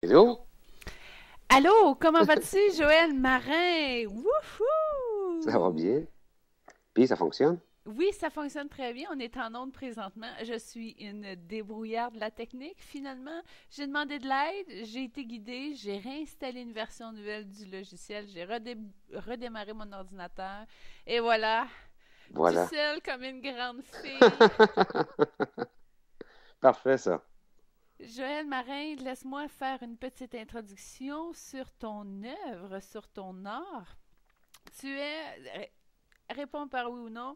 Hello? Allô, comment vas-tu, Joël Marin? Wouhou! Ça va bien? Puis ça fonctionne? Oui, ça fonctionne très bien. On est en onde présentement. Je suis une débrouillarde de la technique. Finalement, j'ai demandé de l'aide, j'ai été guidée, j'ai réinstallé une version nouvelle du logiciel, j'ai redémarré mon ordinateur. Et voilà. Voilà. seul comme une grande fille. Parfait, ça. Joël Marin, laisse-moi faire une petite introduction sur ton œuvre, sur ton art. Tu es, réponds par oui ou non,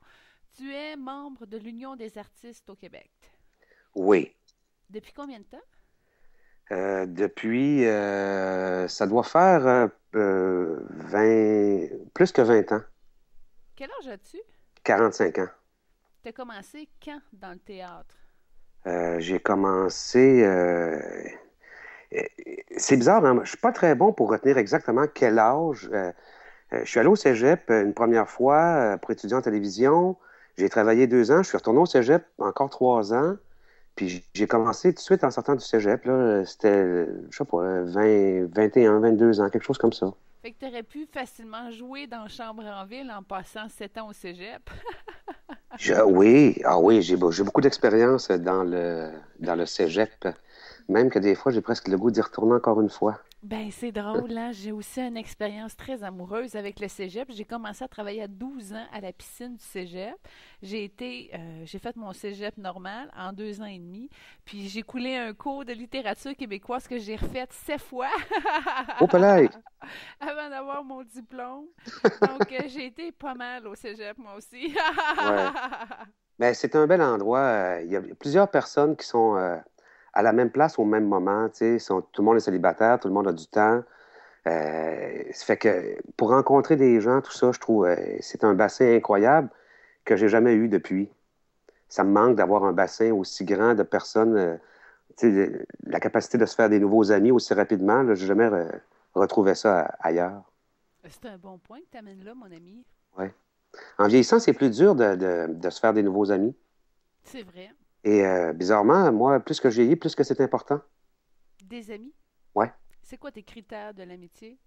tu es membre de l'Union des artistes au Québec. Oui. Depuis combien de temps? Euh, depuis, euh, ça doit faire euh, plus que 20 ans. Quel âge as-tu? 45 ans. Tu as commencé quand dans le théâtre? Euh, j'ai commencé. Euh, c'est bizarre, hein? je suis pas très bon pour retenir exactement quel âge. Euh, je suis allé au cégep une première fois pour étudier en télévision. J'ai travaillé deux ans. Je suis retourné au cégep encore trois ans. Puis j'ai commencé tout de suite en sortant du cégep. c'était, je sais pas, 21, 22 ans, quelque chose comme ça. Fait que tu aurais pu facilement jouer dans Chambre en ville en passant sept ans au cégep. oui, ah oui, j'ai beaucoup d'expérience dans le, dans le cégep. Même que des fois, j'ai presque le goût d'y retourner encore une fois. Ben, c'est drôle, là. Hein. J'ai aussi une expérience très amoureuse avec le cégep. J'ai commencé à travailler à 12 ans à la piscine du cégep. J'ai été, euh, j'ai fait mon cégep normal en deux ans et demi. Puis j'ai coulé un cours de littérature québécoise que j'ai refait sept fois. Au oh, Avant d'avoir mon diplôme. Donc, euh, j'ai été pas mal au cégep, moi aussi. ouais. Mais c'est un bel endroit. Euh, il y a plusieurs personnes qui sont à la même place au même moment. sont, tout le monde est célibataire, tout le monde a du temps. Euh, ça fait que pour rencontrer des gens, tout ça, je trouve, euh, c'est un bassin incroyable que j'ai jamais eu depuis. Ça me manque d'avoir un bassin aussi grand de personnes, euh, la capacité de se faire des nouveaux amis aussi rapidement. Je n'ai jamais retrouvé ça euh, ailleurs. C'est un bon point que tu amènes là, mon ami. Oui. En vieillissant, c'est plus dur de, de, de se faire des nouveaux amis. C'est vrai. Et euh, bizarrement, moi, plus que j'ai eu, plus que c'est important. Des amis? Ouais. C'est quoi tes critères de l'amitié?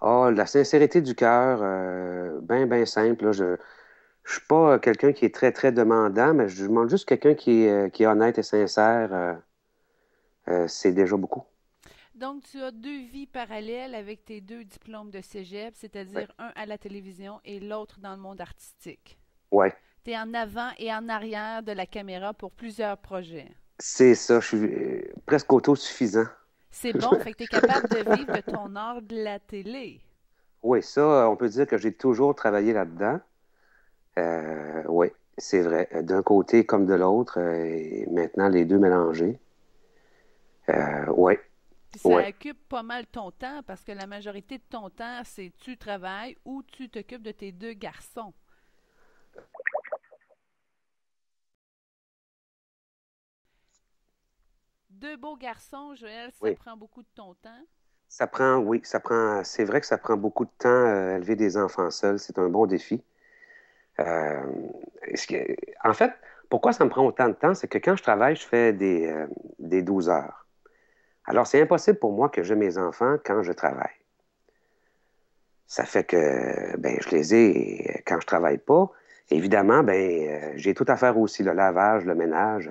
Oh, la sincérité du cœur, euh, bien, bien simple. je ne suis pas quelqu'un qui est très, très demandant, mais je demande juste quelqu'un qui est, euh, qui honnête et sincère. c'est déjà beaucoup. Donc, tu as deux vies parallèles avec tes deux diplômes de cégep, c'est-à-dire un à la télévision et l'autre dans le monde artistique. Oui tu en avant et en arrière de la caméra pour plusieurs projets. C'est ça, je suis euh, presque autosuffisant. C'est bon, fait que tu es capable de vivre de ton art de la télé. Oui, ça, euh, on peut dire que j'ai toujours travaillé là-dedans. Euh, oui, c'est vrai. D'un côté comme de l'autre, et maintenant les deux mélangés. oui. Ça occupe pas mal ton temps parce que la majorité de ton temps, c'est tu travailles ou tu t'occupes de tes deux garçons. Deux beaux garçons, Joël, ça prend beaucoup de ton temps. Ça prend, oui, ça prend. C'est vrai que ça prend beaucoup de temps euh, élever des enfants seuls. C'est un bon défi. Euh, en fait, pourquoi ça me prend autant de temps, c'est que quand je travaille, je fais des, 12 euh, heures. Alors, c'est impossible pour moi que j'aie mes enfants quand je travaille. Ça fait que ben, je les ai quand je travaille pas. Évidemment, ben, j'ai tout à faire aussi, le lavage, le ménage,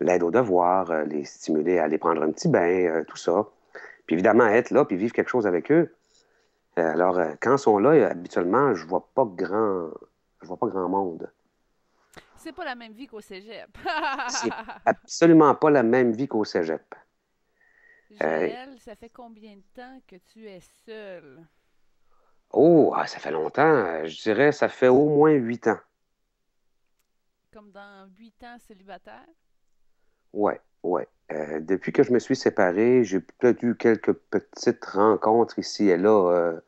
l'aide aux devoirs, euh, les stimuler à aller prendre un petit bain, euh, tout ça. Puis évidemment, être là, puis vivre quelque chose avec eux. Euh, alors, quand ils sont là, habituellement, je vois pas grand, je vois pas grand monde. C'est pas la même vie qu'au cégep. absolument pas la même vie qu'au cégep. ça fait combien de temps que tu es seul? Oh, ah, ça fait longtemps. Je dirais, ça fait au moins huit ans. Comme dans huit ans célibataire? Ouais, ouais. Euh, depuis que je me suis séparé, j'ai peut-être eu quelques petites rencontres ici et là, euh,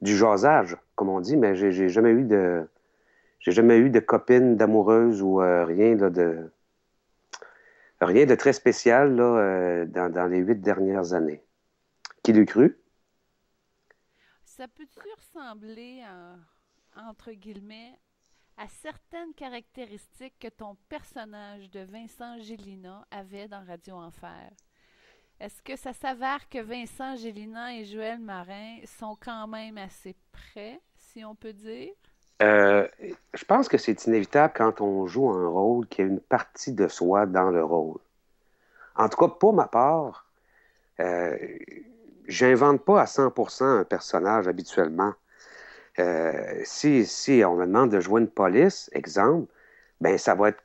du jasage, comme on dit, mais j'ai jamais eu de. J'ai jamais eu de copine, d'amoureuse ou euh, rien de. Rien de très spécial dans, les huit dernières années. Qui l'eût cru? Ça peut ressembler, entre guillemets, à certaines caractéristiques que ton personnage de Vincent Gélina avait dans Radio Enfer. Est-ce que ça s'avère que Vincent Gélina et Joël Marin sont quand même assez près, si on peut dire? Euh, je pense que c'est inévitable quand on joue un rôle qu'il y a une partie de soi dans le rôle. En tout cas, pour ma part, euh, j'invente pas à 100% un personnage habituellement. Euh, si, on me demande de jouer une police, exemple, ben ça va être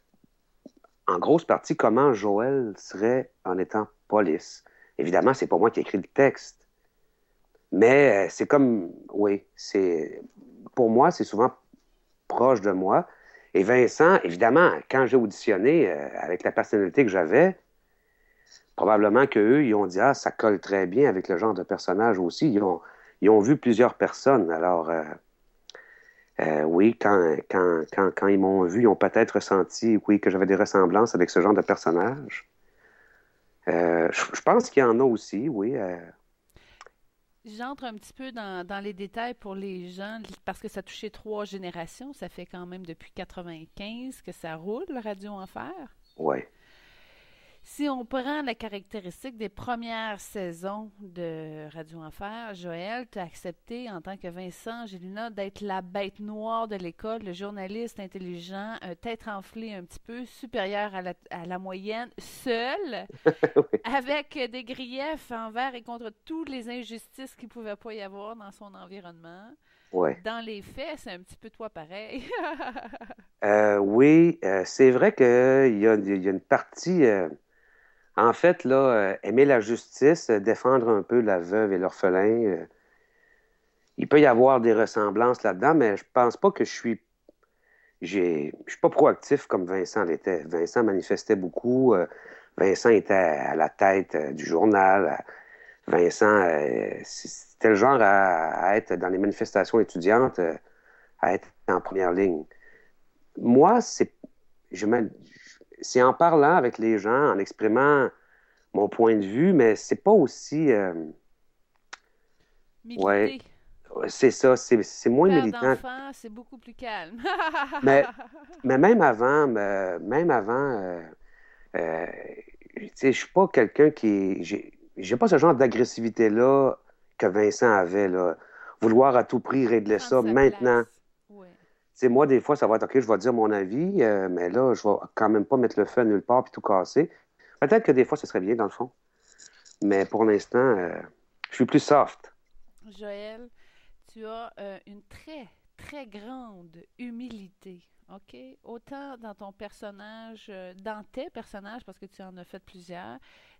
en grosse partie comment Joël serait en étant police. Évidemment, c'est pas moi qui ai écrit le texte. Mais euh, c'est comme, oui, c'est pour moi, c'est souvent proche de moi. Et Vincent, évidemment, quand j'ai auditionné euh, avec la personnalité que j'avais, probablement qu'eux, ils ont dit Ah, ça colle très bien avec le genre de personnage aussi. Ils ont, ils ont vu plusieurs personnes. Alors, euh, euh, oui, quand, quand, ils m'ont vu, ils ont peut-être senti, oui, que j'avais des ressemblances avec ce genre de personnage. Euh, je, pense qu'il y en a aussi, oui. J'entre un petit peu dans, les détails pour les gens, parce que ça touchait trois générations. Ça fait quand même depuis 1995 que ça roule, le Radio Enfer. Oui. Si on prend la caractéristique des premières saisons de Radio Enfer, Joël, tu as accepté en tant que Vincent Gélina d'être la bête noire de l'école, le journaliste intelligent, tête enflé un petit peu, supérieur à la, moyenne, seul, avec des griefs envers et contre toutes les injustices qu'il pouvait pas y avoir dans son environnement. Ouais. Dans les faits, c'est un petit peu toi pareil. Euh, oui, euh, c'est vrai qu'il euh, y, a une partie. En fait, là, euh, aimer la justice, euh, défendre un peu la veuve et l'orphelin, euh, il peut y avoir des ressemblances là-dedans, mais je pense pas que je suis. Je suis pas proactif comme Vincent l'était. Vincent manifestait beaucoup. Vincent était à la tête du journal. Vincent, c'était le genre à, être dans les manifestations étudiantes, à être en première ligne. Moi, c'est, je, c'est en parlant avec les gens, en exprimant mon point de vue, mais c'est pas aussi. Euh... Ouais. C'est ça, c'est moins militant. c'est beaucoup plus calme. mais, même avant, même avant, euh, euh, je suis pas quelqu'un qui. J'ai pas ce genre d'agressivité-là que Vincent avait, là. Vouloir à tout prix régler ça maintenant sais, moi, des fois, ça va être OK, je vais dire mon avis, euh, mais là, je vais quand même pas mettre le feu nulle part puis tout casser. Peut-être que des fois, ce serait bien, dans le fond. Mais pour l'instant, euh, je suis plus soft. Joël, tu as euh, une très, très grande humilité. OK. Autant dans ton personnage, euh, dans tes personnages, parce que tu en as fait plusieurs,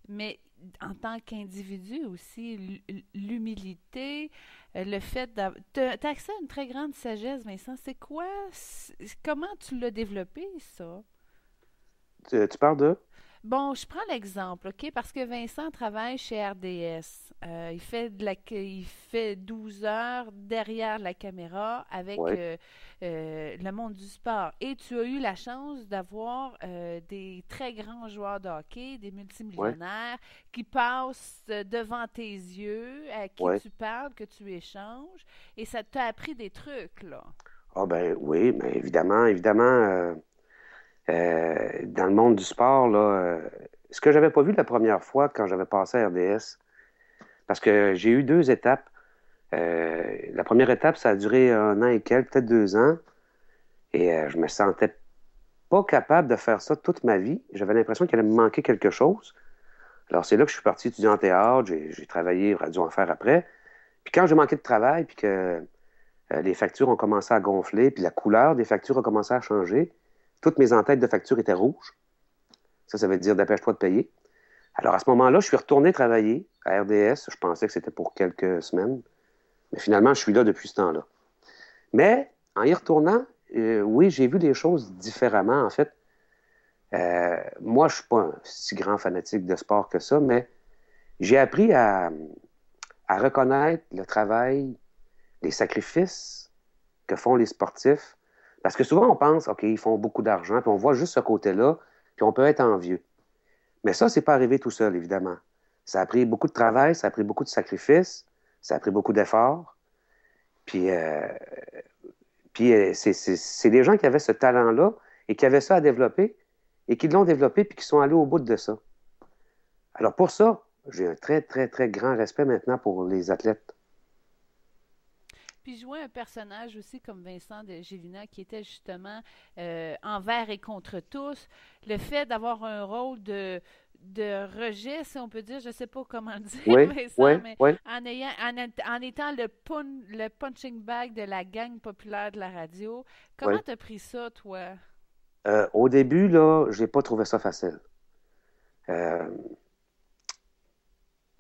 mais en tant qu'individu aussi, l'humilité, euh, le fait d'avoir. Tu as accès à une très grande sagesse, Vincent. C'est quoi? Comment tu l'as développé, ça? Tu, tu parles de? Bon, je prends l'exemple, OK? Parce que Vincent travaille chez RDS. Euh, il, fait de la, il fait 12 heures derrière la caméra avec euh, euh, le monde du sport. Et tu as eu la chance d'avoir des très grands joueurs de hockey, des multimillionnaires, qui passent devant tes yeux, à qui tu parles, que tu échanges. Et ça t'a appris des trucs, là. Ah, oh, ben oui, mais évidemment, évidemment euh, dans le monde du sport, là, euh, ce que je n'avais pas vu la première fois quand j'avais passé à RDS, parce que j'ai eu deux étapes. Euh, la première étape, ça a duré un an et quelques, peut-être deux ans, et je me sentais pas capable de faire ça toute ma vie. J'avais l'impression qu'il allait me manquer quelque chose. Alors c'est là que je suis parti étudier en théâtre, j'ai travaillé Radio Enfer après. Puis quand j'ai manqué de travail, puis que les factures ont commencé à gonfler, puis la couleur des factures a commencé à changer, toutes mes entêtes de facture étaient rouges. Ça, ça veut dire dépêche-toi de payer. Alors, à ce moment-là, je suis retourné travailler à RDS. Je pensais que c'était pour quelques semaines. Mais finalement, je suis là depuis ce temps-là. Mais en y retournant, euh, oui, j'ai vu les choses différemment. En fait, euh, moi, je ne suis pas un si grand fanatique de sport que ça, mais j'ai appris à reconnaître le travail, les sacrifices que font les sportifs parce que souvent, on pense, OK, ils font beaucoup d'argent, puis on voit juste ce côté-là, puis on peut être envieux. Mais ça, n'est pas arrivé tout seul, évidemment. Ça a pris beaucoup de travail, ça a pris beaucoup de sacrifices, ça a pris beaucoup d'efforts. Puis, euh, puis euh, c'est des gens qui avaient ce talent-là et qui avaient ça à développer et qui l'ont développé puis qui sont allés au bout de ça. Alors pour ça, j'ai un très, très, très grand respect maintenant pour les athlètes puis jouer un personnage aussi comme Vincent de Gélina qui était justement euh, envers et contre tous. Le fait d'avoir un rôle de de rejet, si on peut dire, je ne sais pas comment dire, Vincent, mais En, ayant, en, étant le, le punching bag de la gang populaire de la radio, comment tu as pris ça, toi? Euh, au début, là, j'ai pas trouvé ça facile. Euh,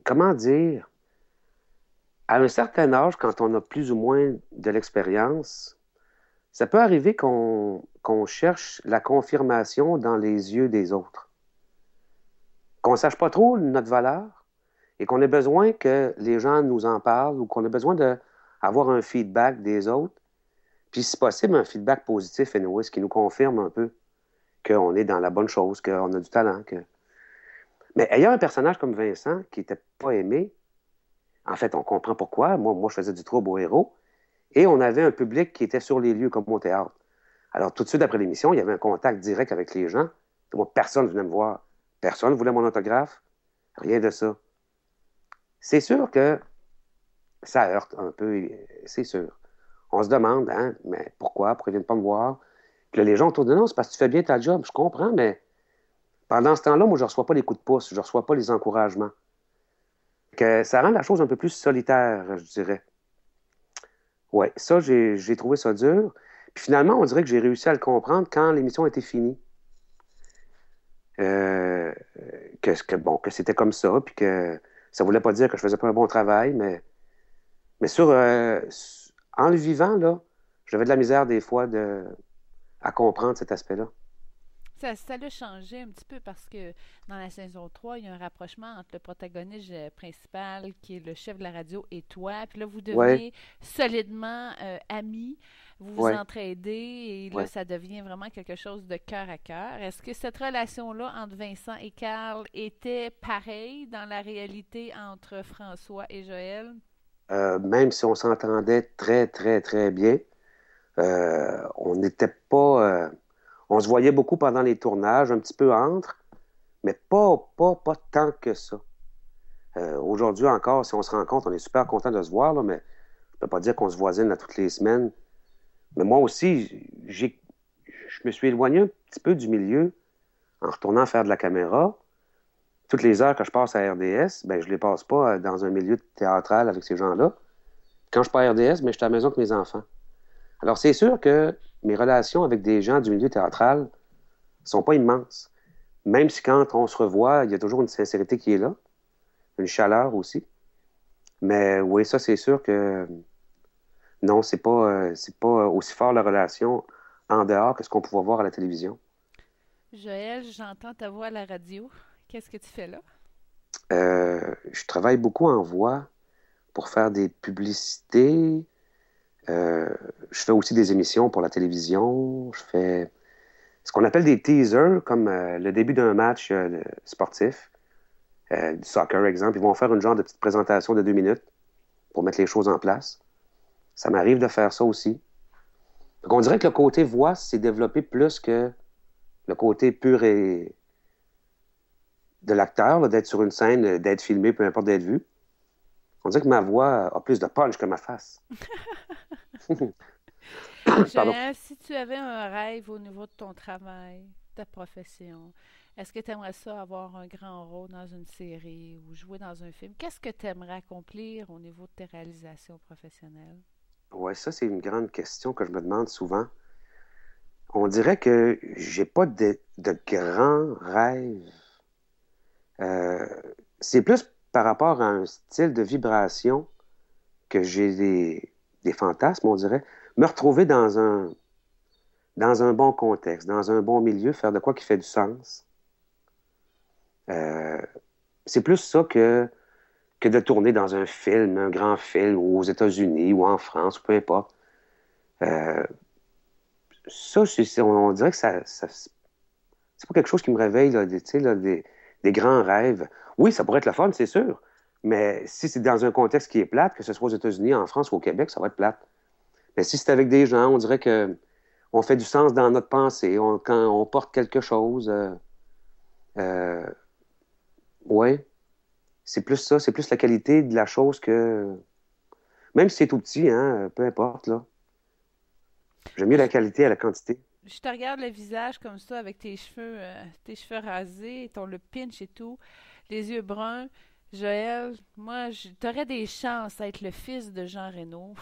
comment dire? à un certain âge, quand on a plus ou moins de l'expérience, ça peut arriver qu'on cherche la confirmation dans les yeux des autres. Qu'on ne sache pas trop notre valeur et qu'on ait besoin que les gens nous en parlent ou qu'on ait besoin d'avoir un feedback des autres. Puis, si possible, un feedback positif, nous, ce qui nous confirme un peu qu'on est dans la bonne chose, qu'on a du talent. Que... Mais ayant un personnage comme Vincent qui n'était pas aimé, en fait, on comprend pourquoi. Moi, moi, je faisais du trouble aux héros. Et on avait un public qui était sur les lieux comme au théâtre. Alors, tout de suite après l'émission, il y avait un contact direct avec les gens. Moi, personne ne venait me voir. Personne ne voulait mon autographe. Rien de ça. C'est sûr que ça heurte un peu, c'est sûr. On se demande, hein, mais pourquoi? Pourquoi ils ne viennent pas me voir? Que les gens autour de nous, c'est parce que tu fais bien ta job. Je comprends, mais pendant ce temps-là, moi, je ne reçois pas les coups de pouce, je ne reçois pas les encouragements. Que ça rend la chose un peu plus solitaire, je dirais. Ouais, ça, j'ai trouvé ça dur. Puis finalement, on dirait que j'ai réussi à le comprendre quand l'émission était finie. Euh, que, bon, que c'était comme ça, puis que ça voulait pas dire que je faisais pas un bon travail, mais, mais sur, euh, en le vivant, là, j'avais de la misère des fois de, à comprendre cet aspect-là. Ça, ça l'a changé un petit peu parce que dans la saison 3, il y a un rapprochement entre le protagoniste euh, principal, qui est le chef de la radio, et toi. Puis là, vous devenez solidement euh, amis, vous vous entraidez, et là, ça devient vraiment quelque chose de cœur à cœur. Est-ce que cette relation-là entre Vincent et Carl était pareille dans la réalité entre François et Joël? Euh, même si on s'entendait très, très, très bien, on n'était pas on se voyait beaucoup pendant les tournages, un petit peu entre, mais pas, pas, pas tant que ça. Euh, aujourd'hui encore, si on se rencontre, on est super content de se voir, là, mais je peux pas dire qu'on se voisine à toutes les semaines. Mais moi aussi, je me suis éloigné un petit peu du milieu en retournant faire de la caméra. Toutes les heures que je passe à RDS, ben, je les passe pas euh, dans un milieu théâtral avec ces gens-là. Quand je pars à RDS, mais ben, je suis à la maison avec mes enfants. Alors, c'est sûr que mes relations avec des gens du milieu théâtral sont pas immenses. Même si quand on se revoit, il y a toujours une sincérité qui est là, une chaleur aussi. Mais oui, ça, c'est sûr que non, c'est pas, euh, c'est pas aussi fort la relation en dehors que ce qu'on pouvait voir à la télévision. Joël, j'entends ta voix à la radio. Qu'est-ce que tu fais là? Euh, je travaille beaucoup en voix pour faire des publicités, euh, je fais aussi des émissions pour la télévision. Je fais ce qu'on appelle des teasers, comme euh, le début d'un match euh, sportif, du soccer, exemple. Ils vont faire une genre de petite présentation de deux minutes pour mettre les choses en place. Ça m'arrive de faire ça aussi. on dirait que le côté voix s'est développé plus que le côté pur et de l'acteur, d'être sur une scène, d'être filmé, peu importe d'être vu. On dirait que ma voix a plus de punch que ma face. si tu avais un rêve au niveau de ton travail, ta profession, est-ce que tu aimerais ça avoir un grand rôle dans une série ou jouer dans un film? Qu'est-ce que tu aimerais accomplir au niveau de tes réalisations professionnelles? Oui, ça, c'est une grande question que je me demande souvent. On dirait que j'ai pas de, grands rêves. Euh, c'est plus par rapport à un style de vibration que j'ai des, des fantasmes, on dirait, me retrouver dans un, dans un bon contexte, dans un bon milieu, faire de quoi qui fait du sens. Euh, c'est plus ça que, que de tourner dans un film, un grand film, aux États-Unis ou en France, peu importe. Euh, ça, on, dirait que ça, c'est pas quelque chose qui me réveille là, des, des, grands rêves. Oui, ça pourrait être la fun, c'est sûr. Mais si c'est dans un contexte qui est plate, que ce soit aux États-Unis, en France ou au Québec, ça va être plate. Mais si c'est avec des gens, on dirait que on fait du sens dans notre pensée, quand on porte quelque chose. oui, euh, euh, ouais. C'est plus ça, c'est plus la qualité de la chose que. Même si c'est tout petit, hein, peu importe, là. J'aime mieux la qualité à la quantité. Je te regarde le visage comme ça, avec tes cheveux, euh, tes cheveux rasés, ton le pinch et tout, les yeux bruns. Joël, moi, t'aurais des chances d'être le fils de Jean Renault.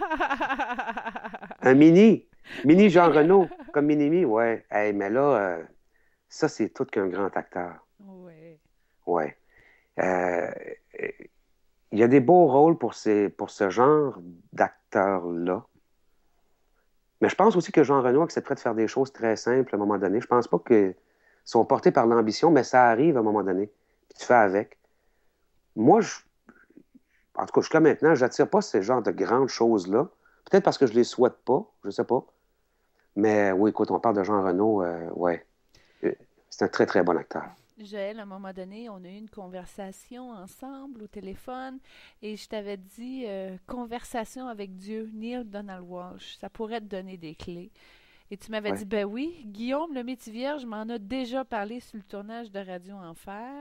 Un mini. Mini Jean Renault, comme Minimi, ouais. mais là, euh, ça, c'est tout qu'un grand acteur. Ouais. Ouais. Euh, il y a des beaux rôles pour, pour ce genre dacteur là Mais je pense aussi que Jean renaud accepterait de faire des choses très simples à un moment donné. Je pense pas qu'ils sont portés par l'ambition, mais ça arrive à un moment donné. Puis tu fais avec moi, je, en tout cas, jusqu'à maintenant, n'attire pas ces genres de grandes choses-là. Peut-être parce que je les souhaite pas, je sais pas. Mais oui, écoute, on parle de Jean Renault, oui, euh, ouais. Euh, c'est un très, très bon acteur. Joël, à un moment donné, on a eu une conversation ensemble au téléphone et je t'avais dit euh, Conversation avec Dieu, Neil Donald Walsh. Ça pourrait te donner des clés. Et tu m'avais dit, ben oui, Guillaume, le métier vierge, m'en a déjà parlé sur le tournage de Radio Enfer.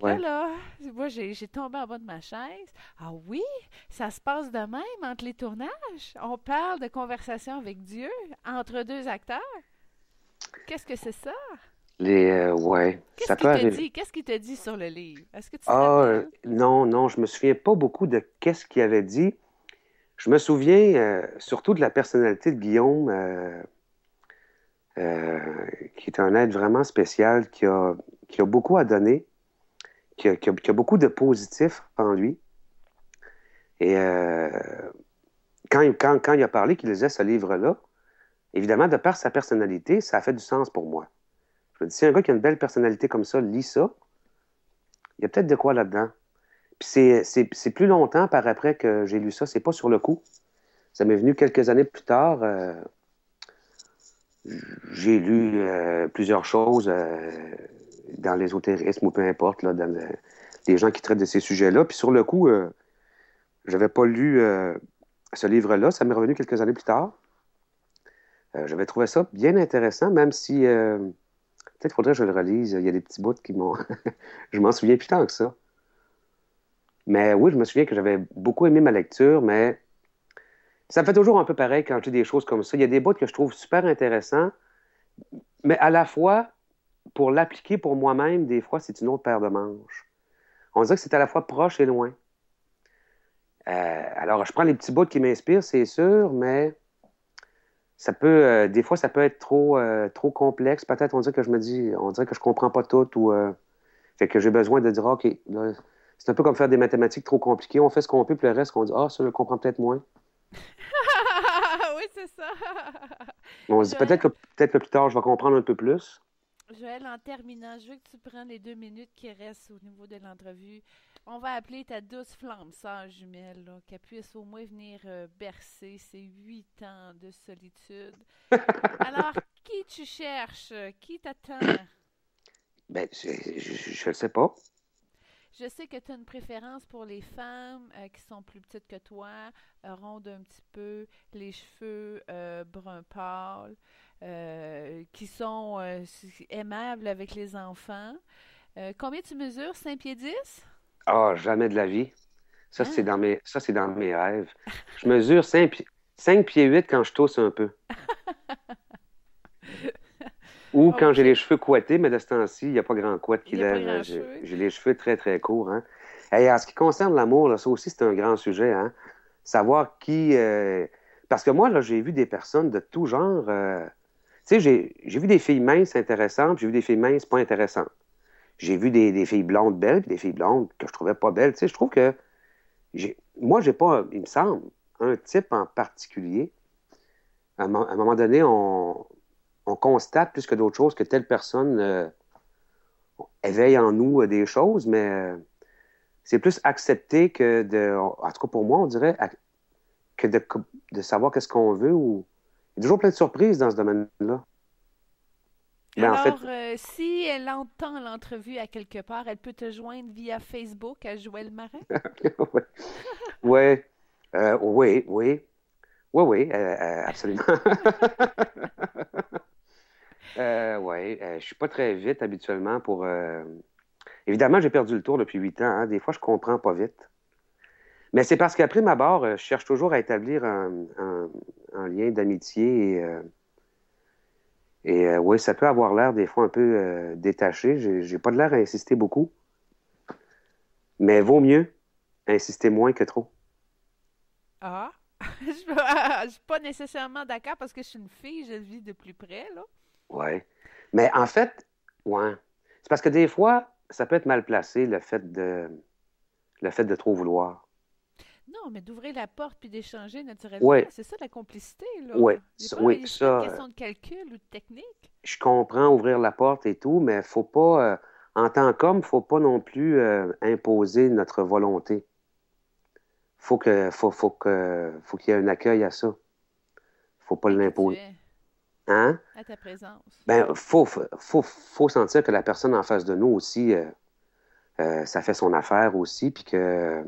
Là, là, moi, j'ai tombé en bas de ma chaise. Ah oui, ça se passe de même entre les tournages. On parle de conversation avec Dieu entre deux acteurs. Qu'est-ce que c'est ça? Les, euh, ouais, Qu'est-ce ça peut dit Qu'est-ce qu'il te dit sur le livre? Est-ce que tu Ah, euh, non, non, je me souviens pas beaucoup de qu'est-ce qu'il avait dit. Je me souviens euh, surtout de la personnalité de Guillaume euh, qui est un être vraiment spécial, qui a, beaucoup à donner, qui a, beaucoup de positif en lui. Et euh, quand, quand, il a parlé qu'il lisait ce livre-là, évidemment, de par sa personnalité, ça a fait du sens pour moi. Je me dis, si un gars qui a une belle personnalité comme ça lit ça, il y a peut-être de quoi là-dedans. Puis c'est plus longtemps par après que j'ai lu ça, c'est pas sur le coup. Ça m'est venu quelques années plus tard. Euh, j'ai lu euh, plusieurs choses euh, dans l'ésotérisme ou peu importe, là, dans les gens qui traitent de ces sujets-là. Puis sur le coup, euh, je n'avais pas lu ce livre-là. Ça m'est revenu quelques années plus tard. J'avais trouvé ça bien intéressant, même si peut-être faudrait que je le relise. Il y a des petits bouts qui m'ont. je m'en souviens plus tant que ça. Mais oui, je me souviens que j'avais beaucoup aimé ma lecture, mais ça fait toujours un peu pareil quand dis des choses comme ça. Il y a des bouts que je trouve super intéressants, mais à la fois, pour l'appliquer pour moi-même, des fois, c'est une autre paire de manches. On dirait que c'est à la fois proche et loin. Euh, alors, je prends les petits bouts qui m'inspirent, c'est sûr, mais ça peut, euh, des fois, ça peut être trop, euh, trop complexe. Peut-être on dirait que je me dis, on dirait que je comprends pas tout ou fait que j'ai besoin de dire, ok, c'est un peu comme faire des mathématiques trop compliquées. On fait ce qu'on peut, puis le reste, on dit, ah, ça, je le comprends peut-être moins. oui, c'est ça. Bon, peut-être que, peut être plus tard, je vais comprendre un peu plus. Joël, en terminant, je veux que tu prennes les deux minutes qui restent au niveau de l'entrevue. On va appeler ta douce flamme ça jumelle, qu'elle puisse au moins venir euh, bercer ces huit ans de solitude. Alors, qui tu cherches? Qui t'attend? Ben, je ne sais pas. Je sais que tu as une préférence pour les femmes euh, qui sont plus petites que toi, euh, rondes un petit peu, les cheveux euh, brun pâle, euh, qui sont aimables avec les enfants. combien tu mesures? 5 pieds 10? Ah, jamais de la vie. Ça, c'est ah. dans mes ça c'est dans mes rêves. je mesure 5 pieds, 5 pieds 8 quand je tousse un peu. Ou oh, quand j'ai les cheveux couettés, mais de ce temps-ci, il n'y a pas grand couette qui lève. Hein, j'ai les cheveux très, très courts. Et hein. en ce qui concerne l'amour, ça aussi, c'est un grand sujet. Hein. Savoir qui. Euh, parce que moi, là, j'ai vu des personnes de tout genre. Euh, tu sais, j'ai vu des filles minces intéressantes, j'ai vu des filles minces pas intéressantes. J'ai vu des, filles blondes belles, puis des filles blondes que je trouvais pas belles. Tu sais, je trouve que. Moi, j'ai pas, il me semble, un type en particulier. À un moment donné, on, on constate plus que d'autres choses que telle personne euh, éveille en nous euh, des choses, mais euh, c'est plus accepter que de. En tout cas, pour moi, on dirait que de, savoir qu'est-ce qu'on veut ou. Il y a toujours plein de surprises dans ce domaine-là. Ben, Alors, si elle entend l'entrevue à quelque part, elle peut te joindre via Facebook à Joël Marin? oui. oui, oui. Oui, oui, absolument. Euh, oui, euh, je suis pas très vite habituellement pour. Euh, évidemment, j'ai perdu le tour depuis huit ans. Hein. Des fois, je comprends pas vite. Mais c'est parce qu'après ma barre, euh, je cherche toujours à établir un, lien d'amitié et. Et oui, ça peut avoir l'air des fois un peu détaché. J'ai pas de l'air à insister beaucoup. Mais vaut mieux insister moins que trop. Ah, je suis pas nécessairement d'accord parce que je suis une fille, je vis de plus près, là. Oui. Mais en fait, ouais. C'est parce que des fois, ça peut être mal placé le fait de le fait de trop vouloir. Non, mais d'ouvrir la porte puis d'échanger naturellement, c'est ça la complicité. Là. oui, c'est une euh, question de calcul ou de technique. Je comprends ouvrir la porte et tout, mais faut pas, euh, en tant qu'homme, faut pas non plus euh, imposer notre volonté. Faut que, faut, faut que, faut qu'il y ait un accueil à ça. Faut pas l'imposer. Hein? À ta présence. Ben, faut, faut, sentir que la personne en face de nous aussi, euh, euh, ça fait son affaire aussi, puis que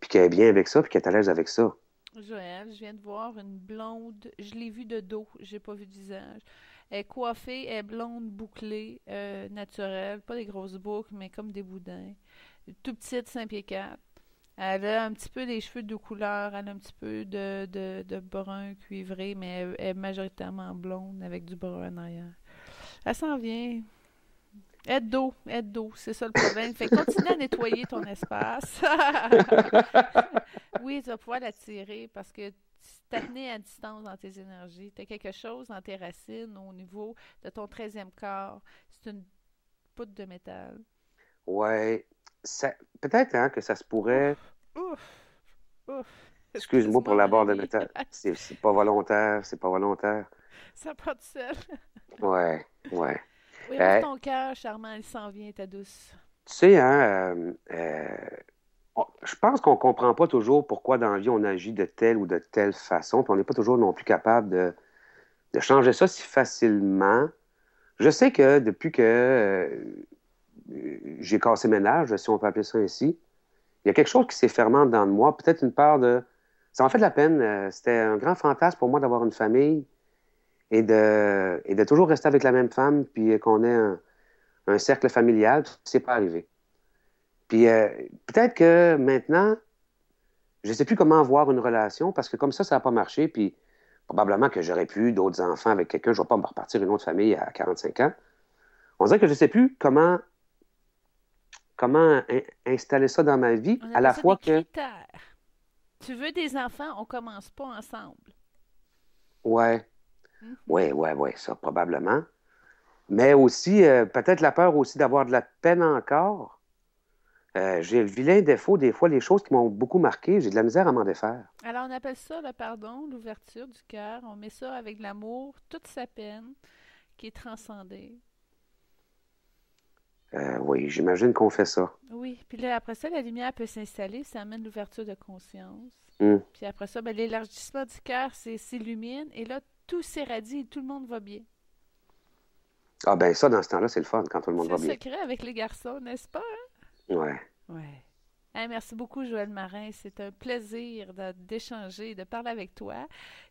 puis qu'elle est bien avec ça, puis qu'elle est à l'aise avec ça. Joël, je viens de voir une blonde. Je l'ai vue de dos, j'ai pas vu de visage. Elle est coiffée, elle est blonde, bouclée, euh, naturelle, pas des grosses boucles, mais comme des boudins. Tout petite, saint pieds 4. Elle a un petit peu des cheveux de couleur, elle a un petit peu de, de, brun cuivré, mais elle, est majoritairement blonde avec du brun ailleurs. Elle s'en vient. Aide d'eau, aide d'eau, c'est ça le problème. Fait continue à nettoyer ton espace. oui, tu vas pouvoir l'attirer, parce que t'amener à distance dans tes énergies. Tu as quelque chose dans tes racines au niveau de ton 13e corps. C'est une poutre de métal. Ouais, peut-être hein, que ça se pourrait. Ouf! Excuse-moi pour la barre de métal. C'est, pas volontaire, c'est pas volontaire. Ça part du sel. ouais, ouais. Oui, euh, ton cœur, charmant, il s'en vient, ta douce. Tu sais, hein, euh, euh, je pense qu'on comprend pas toujours pourquoi dans la vie on agit de telle ou de telle façon, puis on n'est pas toujours non plus capable de, changer ça si facilement. Je sais que depuis que j'ai cassé ménage, si on peut appeler ça ainsi. Il y a quelque chose qui s'est fermé dans de moi, peut-être une part de. Ça m'a fait de la peine. Euh, c'était un grand fantasme pour moi d'avoir une famille et de, de toujours rester avec la même femme, puis qu'on ait un, cercle familial. C'est pas arrivé. Puis euh, peut-être que maintenant, je ne sais plus comment avoir une relation parce que comme ça, ça n'a pas marché. Puis probablement que j'aurais pu d'autres enfants avec quelqu'un. Je ne vais pas me repartir une autre famille à 45 ans. On dirait que je ne sais plus comment comment installer ça dans ma vie, à la fois que. Tu veux des enfants, on commence pas ensemble. Ouais. oui, mm-hmm. oui, ouais, ça, probablement. Mais aussi, euh, peut-être la peur aussi d'avoir de la peine encore. Euh, j'ai le vilain défaut, des fois, les choses qui m'ont beaucoup marqué, j'ai de la misère à m'en défaire. Alors, on appelle ça le pardon, l'ouverture du cœur. On met ça avec l'amour, toute sa peine qui est transcendée. Euh, oui, j'imagine qu'on fait ça. Oui, puis après ça, la lumière peut s'installer, ça amène l'ouverture de conscience. Hmm. Puis après ça, ben, l'élargissement du cœur s'illumine et là, tout s'éradie et tout le monde va bien. Ah ben ça, dans ce temps-là, c'est le fun quand tout le monde va bien. C'est secret avec les garçons, n'est-ce pas? Oui. Hein? Ouais. Ouais merci beaucoup, Joël Marin. C'est un plaisir d'échanger, de parler avec toi.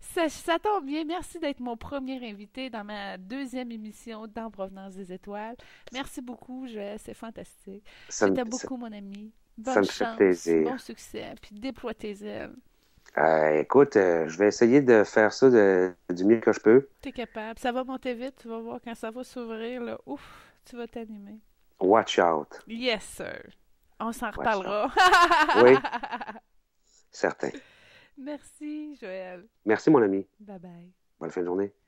Ça, tombe bien. Merci d'être mon premier invité dans ma deuxième émission d'En provenance des étoiles. Merci beaucoup, Joël. C'est fantastique. C'était beaucoup, mon ami. Bonne chance, bon succès, puis déploie tes ailes. Euh, écoute, euh, je vais essayer de faire ça du mieux que je peux. Tu es capable. Ça va monter vite. Tu vas voir quand ça va s'ouvrir. Ouf, tu vas t'animer. Watch out. Yes, sir. On s'en reparlera. oui. Certain. Merci, Joël. Merci, mon ami. Bye bye. Bonne fin de journée.